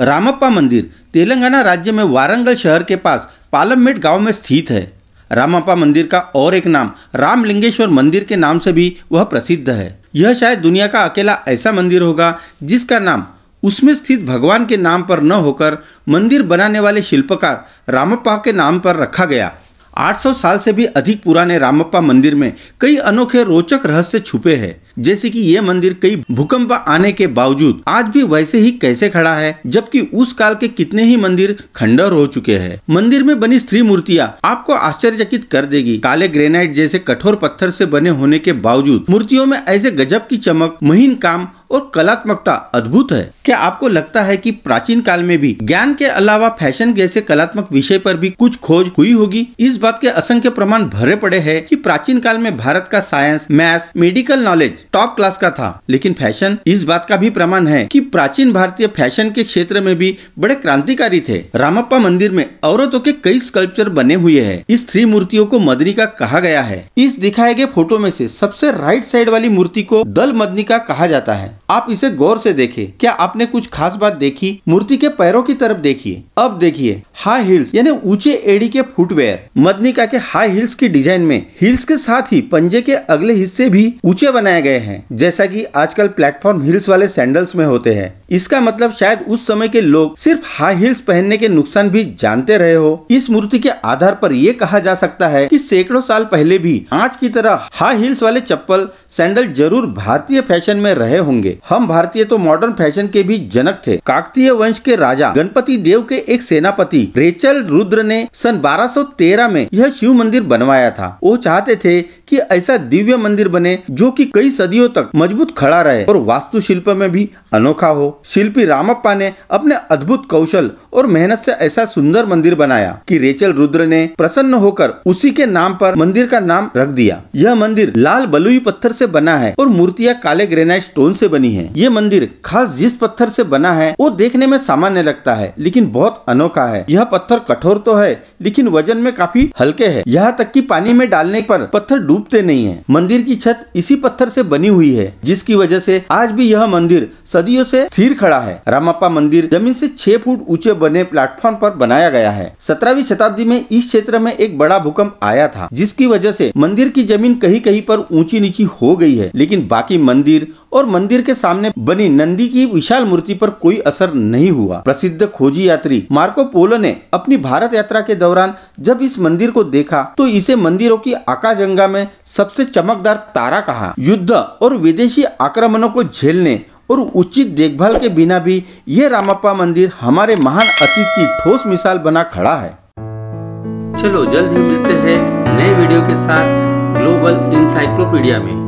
रामप्पा मंदिर तेलंगाना राज्य में वारंगल शहर के पास पालमेट गांव में स्थित है रामप्पा मंदिर का और एक नाम रामलिंगेश्वर मंदिर के नाम से भी वह प्रसिद्ध है यह शायद दुनिया का अकेला ऐसा मंदिर होगा जिसका नाम उसमें स्थित भगवान के नाम पर न होकर मंदिर बनाने वाले शिल्पकार रामप्पा के नाम पर रखा गया 800 साल से भी अधिक पुराने रामप्पा मंदिर में कई अनोखे रोचक रहस्य छुपे हैं जैसे कि ये मंदिर कई भूकंप आने के बावजूद आज भी वैसे ही कैसे खड़ा है जबकि उस काल के कितने ही मंदिर खंडर हो चुके हैं मंदिर में बनी स्त्री मूर्तियाँ आपको आश्चर्यचकित कर देगी काले ग्रेनाइट जैसे कठोर पत्थर से बने होने के बावजूद मूर्तियों में ऐसे गजब की चमक महीन काम और कलात्मकता अद्भुत है क्या आपको लगता है कि प्राचीन काल में भी ज्ञान के अलावा फैशन जैसे कलात्मक विषय पर भी कुछ खोज हुई होगी इस बात के असंख्य प्रमाण भरे पड़े हैं कि प्राचीन काल में भारत का science maths medical knowledge top class का था लेकिन फैशन इस बात का भी प्रमाण है कि प्राचीन भारतीय फैशन के क्षेत्र में भी बड़े क्रांतिकारी थे रामप्पा मंदिर में औरतों के कई स्कल्पचर बने हुए हैं इस थ्री मूर्तियों को मदनिका कहा गया है इस दिखाए गए फोटो में से सबसे राइट साइड वाली मूर्ति को दल मदनिका कहा जाता है आप इसे गौर से देखे क्या आपने कुछ खास बात देखी मूर्ति के पैरों की तरफ देखिए अब देखिए हाई हिल्स यानी ऊंचे एड़ी के फुटवेयर मदनिका के हाई हिल्स की डिजाइन में हिल्स के साथ ही पंजे के अगले हिस्से भी ऊंचे बनाए गए हैं हैं जैसा कि आजकल प्लेटफॉर्म हील्स वाले सैंडल्स में होते हैं इसका मतलब शायद उस समय के लोग सिर्फ हाई हील्स पहनने के नुकसान भी जानते रहे हो इस मूर्ति के आधार पर यह कहा जा सकता है कि सैकड़ों साल पहले भी आज की तरह हाई हील्स वाले चप्पल सैंडल जरूर भारतीय फैशन में रहे होंगे हम भारतीय तो मॉडर्न फैशन के भी जनक थे काकतीय वंश के राजा गणपति देव के एक सेनापति रेचल रुद्र ने सन 1213 में यह शिव मंदिर बनवाया था वो चाहते थे कि ऐसा दिव्य मंदिर बने जो कि कई सदियों तक मजबूत खड़ा रहे और वास्तु शिल्प में भी अनोखा हो शिल्पी रामप्पा ने अपने अद्भुत कौशल और मेहनत से ऐसा सुंदर मंदिर बनाया कि रेचल रुद्र ने प्रसन्न होकर उसी के नाम पर मंदिर का नाम रख दिया यह मंदिर लाल बलुई पत्थर से बना है और मूर्तियां काले ग्रेनाइट स्टोन से बनी है यह मंदिर खास जिस पत्थर से बना है वो देखने में सामान्य लगता है लेकिन बहुत अनोखा है यह पत्थर कठोर तो है लेकिन वजन में काफी हल्के है यहाँ तक की पानी में डालने पर पत्थर डूबते नहीं है मंदिर की छत इसी पत्थर से बनी हुई है जिसकी वजह से आज भी यह मंदिर सदियों से स्थिर मंदिर खड़ा है रामप्पा मंदिर जमीन से छह फुट ऊंचे बने प्लेटफॉर्म पर बनाया गया है सत्रहवीं शताब्दी में इस क्षेत्र में एक बड़ा भूकंप आया था जिसकी वजह से मंदिर की जमीन कहीं कहीं पर ऊंची नीची हो गई है लेकिन बाकी मंदिर और मंदिर के सामने बनी नंदी की विशाल मूर्ति पर कोई असर नहीं हुआ प्रसिद्ध खोजी यात्री मार्को पोलो ने अपनी भारत यात्रा के दौरान जब इस मंदिर को देखा तो इसे मंदिरों की आकाशगंगा में सबसे चमकदार तारा कहा युद्ध और विदेशी आक्रमणों को झेलने और उचित देखभाल के बिना भी ये रामप्पा मंदिर हमारे महान अतीत की ठोस मिसाल बना खड़ा है चलो जल्द ही मिलते हैं नए वीडियो के साथ ग्लोबल इंसाइक्लोपीडिया में